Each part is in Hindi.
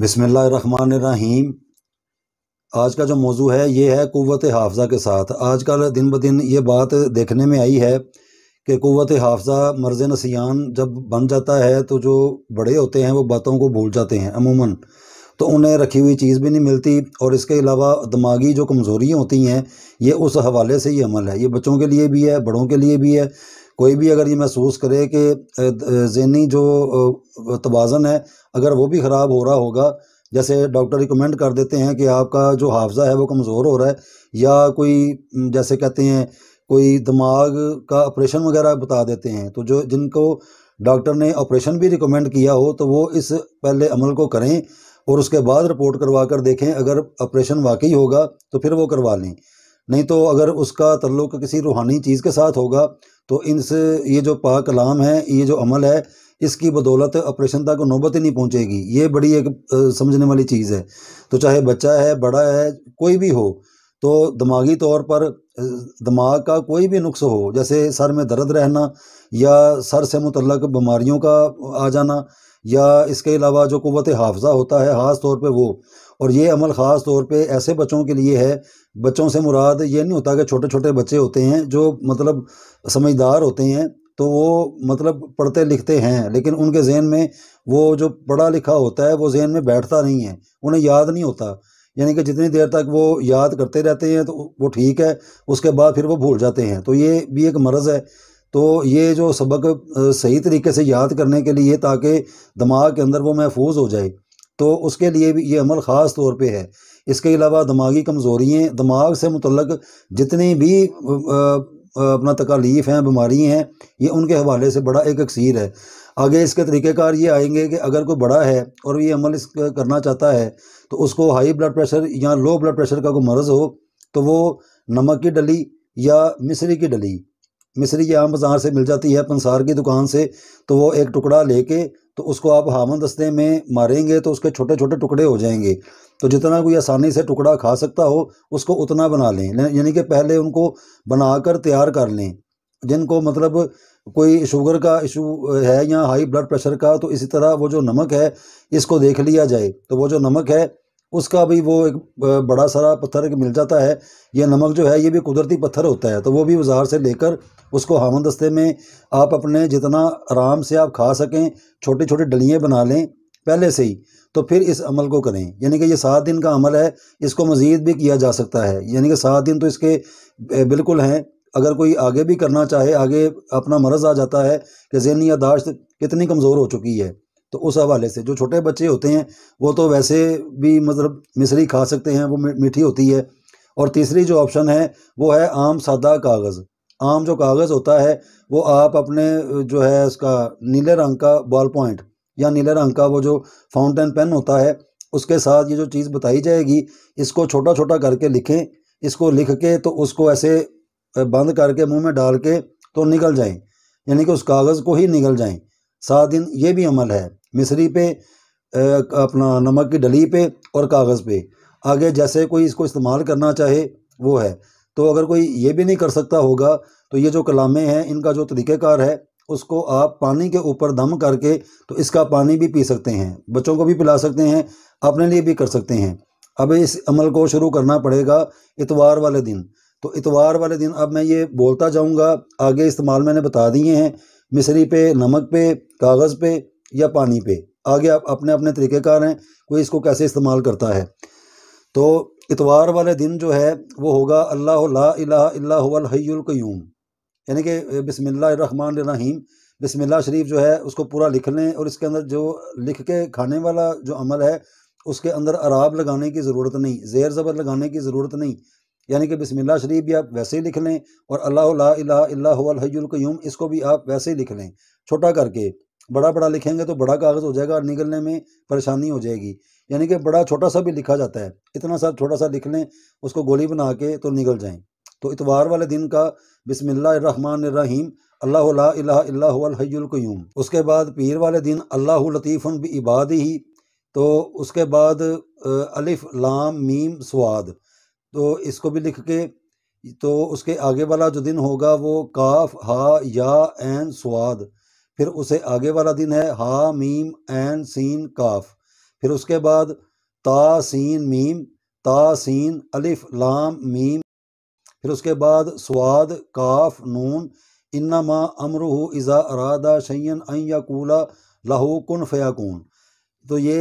बसमीम आज का जो मौजू है ये है क़वत हाफजा के साथ आज कल दिन ब दिन ये बात देखने में आई है कि क़वत हाफजा मर्ज नसियान जब बन जाता है तो जो बड़े होते हैं वो बातों को भूल जाते हैं अमूमन तो उन्हें रखी हुई चीज़ भी नहीं मिलती और इसके अलावा दिमागी जो कमज़ोरियाँ होती हैं ये उस हवाले से ही अमल है ये बच्चों के लिए भी है बड़ों के लिए भी है कोई भी अगर ये महसूस करे कि जहनी जो तोज़न है अगर वो भी ख़राब हो रहा होगा जैसे डॉक्टर रिकमेंड कर देते हैं कि आपका जो हाफजा है वो कमज़ोर हो रहा है या कोई जैसे कहते हैं कोई दिमाग का ऑपरेशन वगैरह बता देते हैं तो जो जिनको डॉक्टर ने ऑपरेशन भी रिकमेंड किया हो तो वो इस पहले अमल को करें और उसके बाद रिपोर्ट करवा कर देखें अगर ऑपरेशन वाकई होगा तो फिर वो करवा लें नहीं तो अगर उसका तल्लुक किसी रूहानी चीज़ के साथ होगा तो इनसे ये जो पा कलाम है ये जो अमल है इसकी बदौलत ऑपरेशन तक नौबत ही नहीं पहुँचेगी ये बड़ी एक समझने वाली चीज़ है तो चाहे बच्चा है बड़ा है कोई भी हो तो दिमागी तौर पर दिमाग का कोई भी नुक्स हो जैसे सर में दर्द रहना या सर से मुतलक बीमारियों का आ जाना या इसके अलावा जो कुत हाफजा होता है ख़ास तौर पर वो और ये अमल ख़ास तौर पर ऐसे बच्चों के लिए है बच्चों से मुराद ये नहीं होता कि छोटे छोटे बच्चे होते हैं जो मतलब समझदार होते हैं तो वो मतलब पढ़ते लिखते हैं लेकिन उनके जहन में वो जो पढ़ा लिखा होता है वो जहन में बैठता नहीं है उन्हें याद नहीं होता यानी कि जितनी देर तक वो याद करते रहते हैं तो वो ठीक है उसके बाद फिर वो भूल जाते हैं तो ये भी एक मर्ज़ है तो ये जो सबक सही तरीके से याद करने के लिए ताकि दिमाग के अंदर वो महफूज हो जाए तो उसके लिए भी ये अमल ख़ास तौर पे है इसके अलावा दिमागी कमज़ोरियाँ दिमाग से मुतलक जितनी भी अपना तकालीफ़ हैं बीमारी हैं ये उनके हवाले से बड़ा एक अक्सर है आगे इसके तरीक़ेकार ये आएंगे कि अगर कोई बड़ा है और ये अमल इस करना चाहता है तो उसको हाई ब्लड प्रेशर या लो ब्लड प्रेशर का कोई मर्ज़ हो तो वो नमक की डली या मिसरी की डली मिसरी की आम बाज़ार से मिल जाती है पंसार की दुकान से तो वो एक टुकड़ा लेके तो उसको आप हामन दस्ते में मारेंगे तो उसके छोटे छोटे टुकड़े हो जाएंगे तो जितना कोई आसानी से टुकड़ा खा सकता हो उसको उतना बना लें यानी कि पहले उनको बनाकर तैयार कर लें जिनको मतलब कोई शुगर का इशू है या हाई ब्लड प्रेशर का तो इसी तरह वो जो नमक है इसको देख लिया जाए तो वो जो नमक है उसका भी वो एक बड़ा सारा पत्थर मिल जाता है यह नमक जो है ये भी कुदरती पत्थर होता है तो वो भी बाज़ार से लेकर उसको हामन दस्ते में आप अपने जितना आराम से आप खा सकें छोटी छोटी डलियाँ बना लें पहले से ही तो फिर इस अमल को करें यानी कि ये सात दिन का अमल है इसको मज़ीद भी किया जा सकता है यानी कि सात दिन तो इसके बिल्कुल हैं अगर कोई आगे भी करना चाहे आगे अपना मर्ज़ आ जाता है कि जहनी यादाश्त कितनी कमज़ोर हो चुकी है तो उस हवाले से जो छोटे बच्चे होते हैं वो तो वैसे भी मतलब मिसरी खा सकते हैं वो मीठी होती है और तीसरी जो ऑप्शन है वो है आम सादा कागज़ आम जो कागज़ होता है वो आप अपने जो है उसका नीले रंग का बॉल पॉइंट या नीले रंग का वो जो फाउंटेन पेन होता है उसके साथ ये जो चीज़ बताई जाएगी इसको छोटा छोटा करके लिखें इसको लिख के तो उसको ऐसे बंद करके मुंह में डाल के तो निकल जाएं यानी कि उस कागज़ को ही निकल जाएं सात दिन ये भी अमल है मिसरी पे अपना नमक की डली पे और कागज़ पे आगे जैसे कोई इसको इस्तेमाल करना चाहे वो है तो अगर कोई ये भी नहीं कर सकता होगा तो ये जो कलामे हैं इनका जो तरीक़ेकार है उसको आप पानी के ऊपर दम करके तो इसका पानी भी पी सकते हैं बच्चों को भी पिला सकते हैं अपने लिए भी कर सकते हैं अब इस अमल को शुरू करना पड़ेगा इतवार वाले दिन तो इतवार वाले दिन अब मैं ये बोलता जाऊँगा आगे इस्तेमाल मैंने बता दिए हैं मिसरी पे नमक पे कागज़ पे या पानी पे आगे आप अपने अपने का हैं कोई इसको कैसे इस्तेमाल करता है तो इतवार वाले दिन जो है वो होगा अल्लाह ला यानी कि बिसमीम बसमिल्ल शरीफ जो है उसको पूरा लिख लें और इसके अंदर जो लिख के खाने वाला जो अमल है उसके अंदर अराब लगाने की ज़रूरत नहीं ज़ेर ज़बर लगाने की ज़रूरत नहीं यानी कि बसमिल्ल शरीफ भी आप वैसे ही लिख लें और अल्लाह ला इसको भी आप वैसे ही लिख लें छोटा करके बड़ा बड़ा लिखेंगे तो बड़ा कागज़ हो जाएगा और निकलने में परेशानी हो जाएगी यानी कि बड़ा छोटा सा भी लिखा जाता है इतना सा छोटा सा लिख लें उसको गोली बना के तो निकल जाएं तो इतवार वाले दिन का बिसमीम अल्लाहयूम उसके बाद पीर वाले दिन अल्लाह लतीफ़न इबाद ही तो उसके बाद अलिफ लाम मीम स्वाद तो इसको भी लिख के तो उसके आगे वाला जो दिन होगा वो काफ हा या एन स्वाद फिर उसे आगे वाला दिन है हा मीम एन सीन काफ फिर उसके बाद ता सीन मीम ता सीन अलिफ लाम मीम फिर उसके बाद स्वाद काफ नून इन्ना मा अमरह इज़ा अरादा शैन अन लहू कन फ़याकून तो ये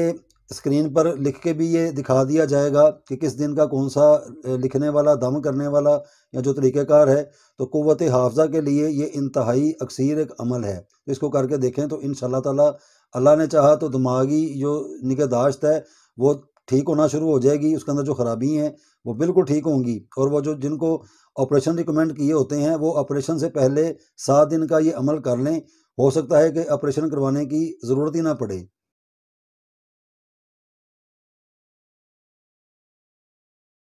स्क्रीन पर लिख के भी ये दिखा दिया जाएगा कि किस दिन का कौन सा लिखने वाला दम करने वाला या जो तरीक़ेकार है तो क़वत हाफजा के लिए ये इंतहाई अक्सर एक अमल है तो इसको करके देखें तो इन ताला अल्लाह ने चाहा तो दिमागी जो निगहदाश्त है वो ठीक होना शुरू हो जाएगी उसके अंदर जो ख़राबी हैं वो बिल्कुल ठीक होंगी और वो जो जिनको ऑपरेशन रिकमेंड किए होते हैं वो ऑपरेशन से पहले सात दिन का ये अमल कर लें हो सकता है कि ऑपरेशन करवाने की ज़रूरत ही ना पड़े